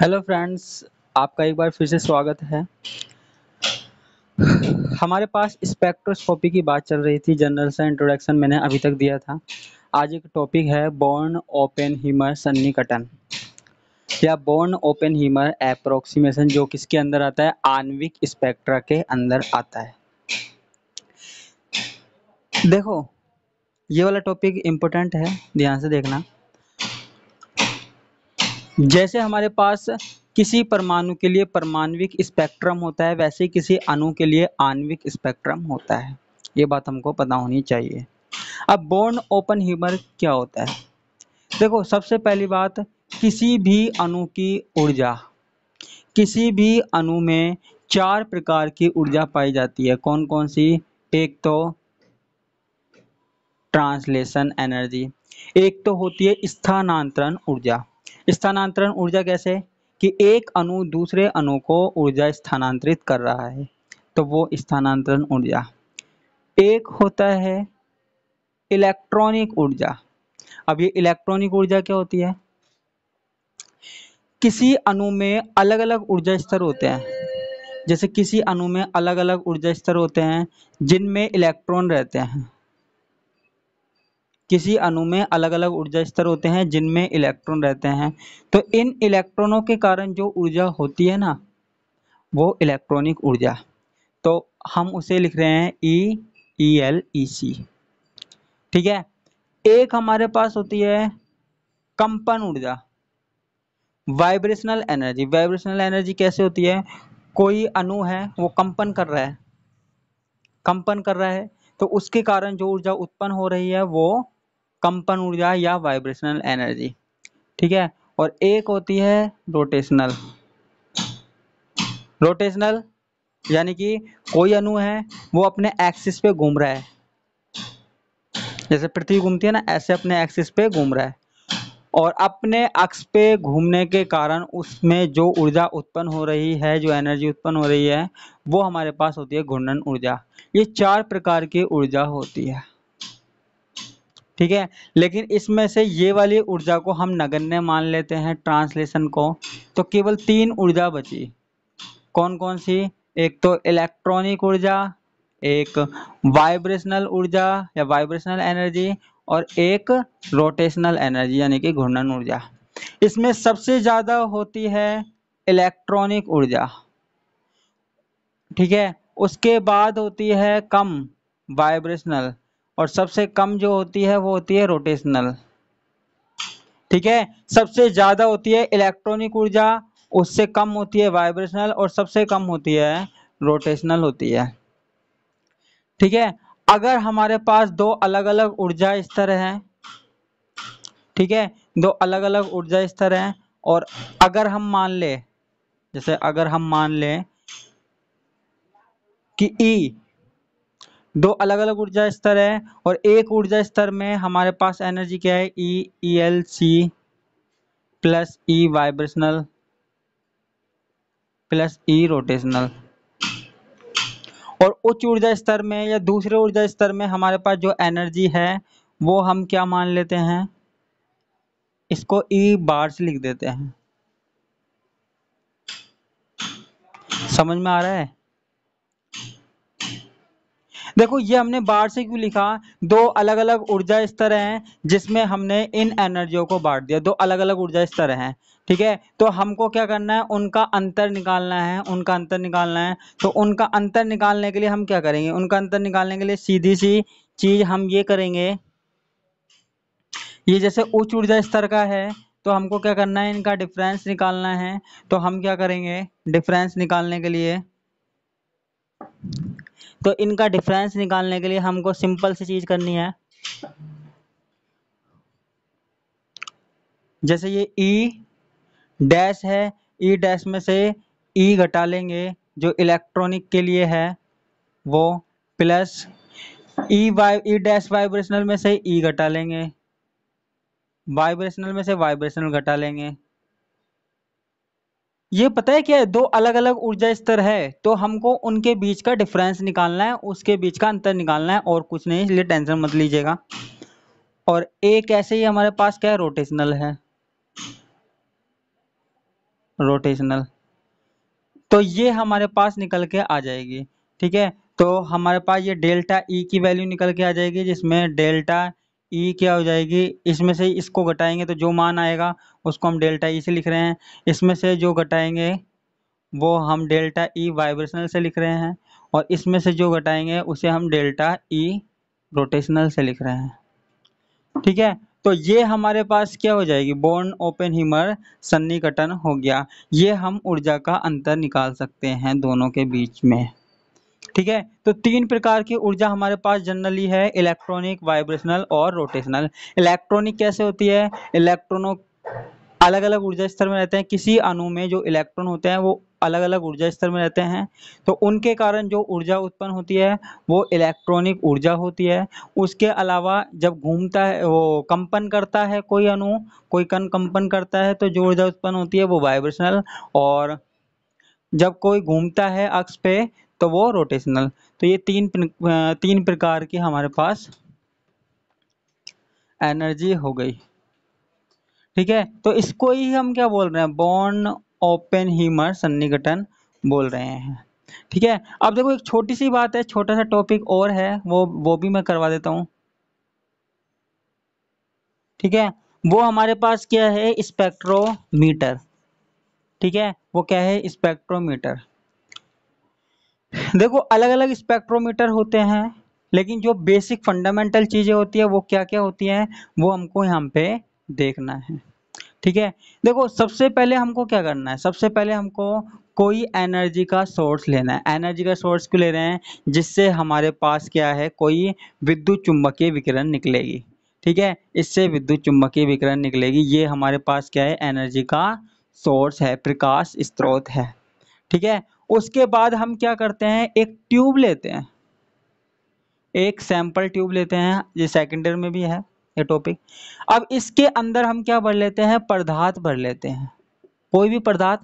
hello friends आपका एक बार फिर से स्वागत है हमारे पास स्पेक्ट्रोस्कोपी की बात चल रही थी जनरल सा इंट्रोडक्शन मैंने अभी तक दिया था आज एक टॉपिक है बोर्न ओपन हीमर सन्नी कटन या बोर्न ओपन हीमर एप्रोक्सीमेशन जो किसके अंदर आता है आणविक स्पेक्ट्रा के अंदर आता है देखो ये वाला टॉपिक इम्पोर्टेंट है ध्यान से देखना जैसे हमारे पास किसी परमाणु के लिए परमाणविक स्पेक्ट्रम होता है वैसे ही किसी अणु के लिए आणविक स्पेक्ट्रम होता है ये बात हमको पता होनी चाहिए अब बोर्न ओपन ह्यूमर क्या होता है देखो सबसे पहली बात किसी भी अणु की ऊर्जा किसी भी अणु में चार प्रकार की ऊर्जा पाई जाती है कौन कौन सी एक तो ट्रांसलेशन एनर्जी एक तो होती है स्थानांतरण ऊर्जा स्थानांतरण ऊर्जा कैसे कि एक अणु दूसरे अणु को ऊर्जा स्थानांतरित कर रहा है तो वो स्थानांतरण ऊर्जा एक होता है इलेक्ट्रॉनिक ऊर्जा अब ये इलेक्ट्रॉनिक ऊर्जा क्या होती है किसी अणु में अलग अलग ऊर्जा स्तर होते हैं जैसे किसी अणु में अलग अलग ऊर्जा स्तर होते हैं जिनमें इलेक्ट्रॉन रहते हैं किसी अणु में अलग अलग ऊर्जा स्तर होते हैं जिनमें इलेक्ट्रॉन रहते हैं तो इन इलेक्ट्रॉनों के कारण जो ऊर्जा होती है ना वो इलेक्ट्रॉनिक ऊर्जा तो हम उसे लिख रहे हैं ई ई एल ई सी ठीक है एक हमारे पास होती है कंपन ऊर्जा वाइब्रेशनल एनर्जी वाइब्रेशनल एनर्जी कैसे होती है कोई अणु है वो कंपन कर रहा है कंपन कर रहा है तो उसके कारण जो ऊर्जा उत्पन्न हो रही है वो कंपन ऊर्जा या वाइब्रेशनल एनर्जी ठीक है और एक होती है रोटेशनल रोटेशनल यानी कि कोई अणु है वो अपने एक्सिस पे घूम रहा है जैसे पृथ्वी घूमती है ना ऐसे अपने एक्सिस पे घूम रहा है और अपने अक्स पे घूमने के कारण उसमें जो ऊर्जा उत्पन्न हो रही है जो एनर्जी उत्पन्न हो रही है वो हमारे पास होती है घूर्णन ऊर्जा ये चार प्रकार की ऊर्जा होती है ठीक है लेकिन इसमें से ये वाली ऊर्जा को हम नगण्य मान लेते हैं ट्रांसलेशन को तो केवल तीन ऊर्जा बची कौन कौन सी एक तो इलेक्ट्रॉनिक ऊर्जा एक वाइब्रेशनल ऊर्जा या वाइब्रेशनल एनर्जी और एक रोटेशनल एनर्जी यानी कि घूर्णन ऊर्जा इसमें सबसे ज़्यादा होती है इलेक्ट्रॉनिक ऊर्जा ठीक है उसके बाद होती है कम वाइब्रेशनल और सबसे कम जो होती है वो होती है रोटेशनल ठीक है सबसे ज्यादा होती है इलेक्ट्रॉनिक ऊर्जा उससे कम होती है वाइब्रेशनल और सबसे कम होती है रोटेशनल होती है ठीक है अगर हमारे पास दो अलग अलग ऊर्जा स्तर हैं ठीक है दो अलग अलग ऊर्जा स्तर हैं और अगर हम मान ले जैसे अगर हम मान ले कि ई e दो अलग अलग ऊर्जा स्तर है और एक ऊर्जा स्तर में हमारे पास एनर्जी क्या है E E L C plus E vibrational plus E rotational और उच्च ऊर्जा स्तर में या दूसरे ऊर्जा स्तर में हमारे पास जो एनर्जी है वो हम क्या मान लेते हैं इसको ई e बार्स लिख देते हैं समझ में आ रहा है देखो ये हमने बाढ़ से क्यों लिखा दो अलग अलग ऊर्जा स्तर हैं जिसमें हमने इन एनर्जियों को बांट दिया दो अलग अलग ऊर्जा स्तर हैं ठीक है तो हमको क्या करना है उनका अंतर निकालना है उनका अंतर निकालना है तो उनका अंतर निकालने के लिए हम क्या करेंगे उनका अंतर निकालने के लिए सीधी सी चीज हम ये करेंगे ये जैसे उच्च ऊर्जा स्तर का है तो हमको क्या करना है इनका डिफरेंस निकालना है तो हम क्या करेंगे डिफरेंस निकालने के लिए तो इनका डिफरेंस निकालने के लिए हमको सिंपल सी चीज़ करनी है जैसे ये ई e डैश है ई e डैश में से ई e घटा लेंगे जो इलेक्ट्रॉनिक के लिए है वो प्लस E वाइ ई डैश वाइब्रेशनल में से ई घटा लेंगे वाइब्रेशनल में से वाइब्रेशनल घटा लेंगे ये पता है क्या है दो अलग अलग ऊर्जा स्तर है तो हमको उनके बीच का डिफरेंस निकालना है उसके बीच का अंतर निकालना है और कुछ नहीं इसलिए टेंशन मत लीजिएगा और एक ऐसे ही हमारे पास क्या है रोटेशनल है रोटेशनल तो ये हमारे पास निकल के आ जाएगी ठीक है तो हमारे पास ये डेल्टा ई e की वैल्यू निकल के आ जाएगी जिसमें डेल्टा ई क्या हो जाएगी इसमें से इसको घटाएंगे तो जो मान आएगा उसको हम डेल्टा ई से लिख रहे हैं इसमें से जो घटाएंगे वो हम डेल्टा ई वाइब्रेशनल से लिख रहे हैं और इसमें से जो घटाएंगे उसे हम डेल्टा ई रोटेशनल से लिख रहे हैं ठीक है तो ये हमारे पास क्या हो जाएगी बोर्न ओपन हीमर सन्निकटन हो गया ये हम ऊर्जा का अंतर निकाल सकते हैं दोनों के बीच में ठीक है तो तीन प्रकार की ऊर्जा हमारे पास जनरली है इलेक्ट्रॉनिक वाइब्रेशनल और रोटेशनल इलेक्ट्रॉनिक कैसे होती है इलेक्ट्रॉनों अलग अलग ऊर्जा स्तर में रहते हैं किसी अणु में जो इलेक्ट्रॉन होते हैं वो अलग अलग ऊर्जा स्तर में रहते हैं तो उनके कारण जो ऊर्जा उत्पन्न होती है वो इलेक्ट्रॉनिक ऊर्जा होती है उसके अलावा जब घूमता है वो कंपन करता है कोई अणु कोई कण कंपन करता है तो जो ऊर्जा उत्पन्न होती है वो वाइब्रेशनल और जब कोई घूमता है अक्स पे तो वो रोटेशनल तो ये तीन तीन प्रकार की हमारे पास एनर्जी हो गई ठीक है तो इसको ही हम क्या बोल रहे हैं बॉर्न ओपन हीमर सन्निकटन बोल रहे हैं ठीक है अब देखो एक छोटी सी बात है छोटा सा टॉपिक और है वो वो भी मैं करवा देता हूँ ठीक है वो हमारे पास क्या है स्पेक्ट्रोमीटर ठीक है वो क्या है स्पेक्ट्रोमीटर देखो अलग अलग स्पेक्ट्रोमीटर होते हैं लेकिन जो बेसिक फंडामेंटल चीज़ें होती है वो क्या क्या होती हैं वो हमको यहाँ पे देखना है ठीक है देखो सबसे पहले हमको क्या करना है सबसे पहले हमको कोई एनर्जी का सोर्स लेना है एनर्जी का सोर्स क्यों ले रहे हैं जिससे हमारे पास क्या है कोई विद्युत चुंबकीय विकिरण निकलेगी ठीक है इससे विद्युत चुंबकीय विकिरण निकलेगी ये हमारे पास क्या है एनर्जी का सोर्स है प्रकाश स्त्रोत है ठीक है उसके बाद हम क्या करते हैं एक ट्यूब लेते हैं एक सैंपल ट्यूब लेते हैं ये सेकेंड ईयर में भी है ये टॉपिक अब इसके अंदर हम क्या भर लेते हैं पदार्थ भर लेते हैं कोई भी पदार्थ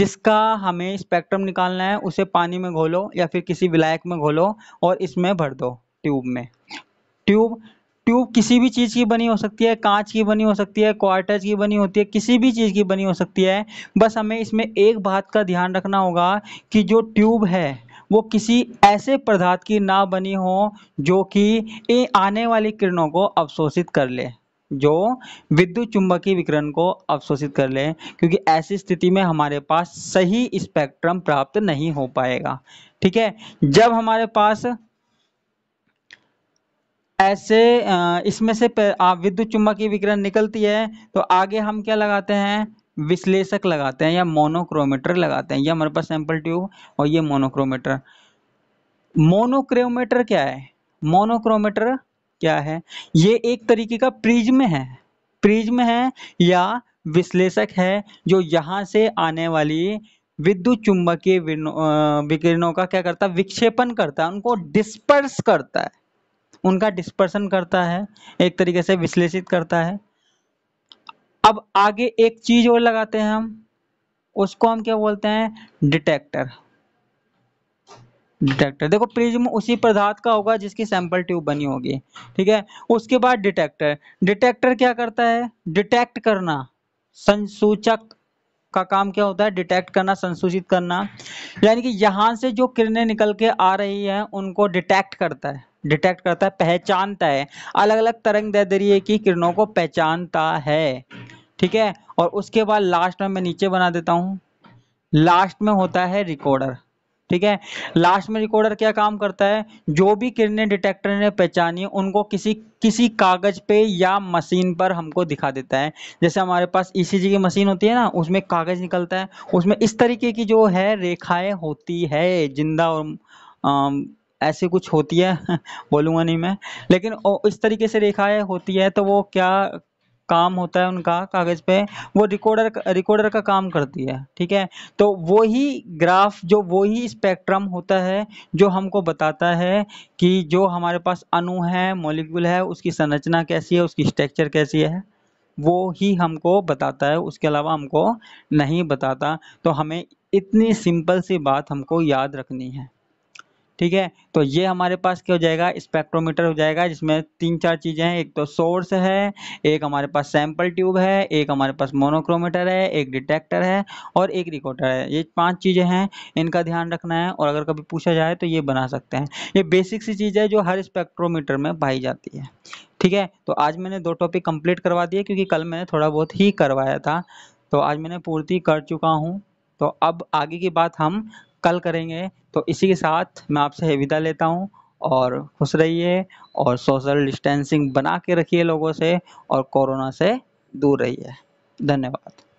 जिसका हमें स्पेक्ट्रम निकालना है उसे पानी में घोलो या फिर किसी विलायक में घोलो और इसमें भर दो ट्यूब में ट्यूब ट्यूब किसी भी चीज़ की बनी हो सकती है कांच की बनी हो सकती है क्वार्टज की बनी होती है किसी भी चीज़ की बनी हो सकती है बस हमें इसमें एक बात का ध्यान रखना होगा कि जो ट्यूब है वो किसी ऐसे पदार्थ की ना बनी हो जो कि आने वाली किरणों को अवशोषित कर ले जो विद्युत चुंबकीय विकिरण को अवशोषित कर ले क्योंकि ऐसी स्थिति में हमारे पास सही स्पेक्ट्रम प्राप्त नहीं हो पाएगा ठीक है जब हमारे पास ऐसे इसमें से विद्युत की विकिरण निकलती है तो आगे हम क्या लगाते हैं विश्लेषक लगाते हैं या मोनोक्रोमीटर लगाते हैं ये हमारे पास सैंपल ट्यूब और ये मोनोक्रोमीटर मोनोक्रोमीटर क्या है मोनोक्रोमीटर क्या है ये एक तरीके का प्रिज्म है प्रिज्म है या विश्लेषक है जो यहाँ से आने वाली विद्युत चुंबकीय विकिरणों का क्या करता है विक्षेपण करता है उनको डिस्पर्स करता है उनका डिस्पर्सन करता है एक तरीके से विश्लेषित करता है अब आगे एक चीज और लगाते हैं हम उसको हम क्या बोलते हैं डिटेक्टर डिटेक्टर देखो प्रिज्म उसी पदार्थ का होगा जिसकी सैंपल ट्यूब बनी होगी ठीक है उसके बाद डिटेक्टर डिटेक्टर क्या करता है डिटेक्ट करना संसूचक का काम क्या होता है डिटेक्ट करना संसूचित करना यानी कि यहाँ से जो किरणें निकल के आ रही हैं उनको डिटेक्ट करता है डिटेक्ट करता है पहचानता है अलग अलग तरंग दरिए की किरणों को पहचानता है ठीक है और उसके बाद लास्ट में मैं नीचे बना देता हूँ लास्ट में होता है रिकॉर्डर ठीक है लास्ट में रिकॉर्डर क्या काम करता है जो भी किरणें डिटेक्टर ने पहचानी उनको किसी किसी कागज पे या मशीन पर हमको दिखा देता है जैसे हमारे पास ईसीजी e की मशीन होती है ना उसमें कागज निकलता है उसमें इस तरीके की जो है रेखाएं होती है जिंदा और आम, ऐसी कुछ होती है बोलूँगा नहीं मैं लेकिन इस तरीके से रेखाएं होती है तो वो क्या काम होता है उनका कागज़ पे वो रिकॉर्डर रिकॉर्डर का काम करती है ठीक है तो वही ग्राफ जो वही स्पेक्ट्रम होता है जो हमको बताता है कि जो हमारे पास अणु है मोलिकुल है उसकी संरचना कैसी है उसकी स्ट्रक्चर कैसी है वो ही हमको बताता है उसके अलावा हमको नहीं बताता तो हमें इतनी सिंपल सी बात हमको याद रखनी है ठीक है तो ये हमारे पास क्या हो जाएगा स्पेक्ट्रोमीटर हो जाएगा जिसमें तीन चार चीज़ें हैं एक तो सोर्स है एक हमारे पास सैम्पल ट्यूब है एक हमारे पास मोनोक्रोमीटर है एक डिटेक्टर है और एक रिकॉर्डर है ये पांच चीज़ें हैं इनका ध्यान रखना है और अगर कभी पूछा जाए तो ये बना सकते हैं ये बेसिक सी चीज़ है जो हर स्पेक्ट्रोमीटर में पाई जाती है ठीक है तो आज मैंने दो टॉपिक कंप्लीट करवा दिए क्योंकि कल मैंने थोड़ा बहुत ही करवाया था तो आज मैंने पूर्ति कर चुका हूँ तो अब आगे की बात हम कल करेंगे तो इसी के साथ मैं आपसे विदा लेता हूँ और खुश रहिए और सोशल डिस्टेंसिंग बना के रखिए लोगों से और कोरोना से दूर रहिए धन्यवाद